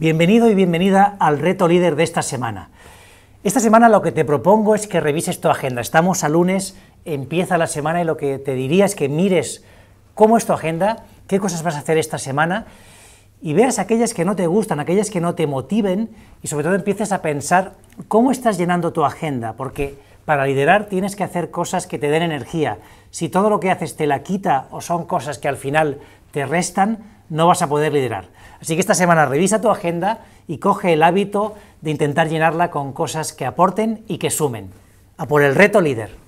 Bienvenido y bienvenida al reto líder de esta semana. Esta semana lo que te propongo es que revises tu agenda. Estamos a lunes, empieza la semana y lo que te diría es que mires cómo es tu agenda, qué cosas vas a hacer esta semana y veas aquellas que no te gustan, aquellas que no te motiven y sobre todo empieces a pensar cómo estás llenando tu agenda, porque para liderar tienes que hacer cosas que te den energía. Si todo lo que haces te la quita o son cosas que al final te restan, no vas a poder liderar. Así que esta semana revisa tu agenda y coge el hábito de intentar llenarla con cosas que aporten y que sumen. A por el reto líder.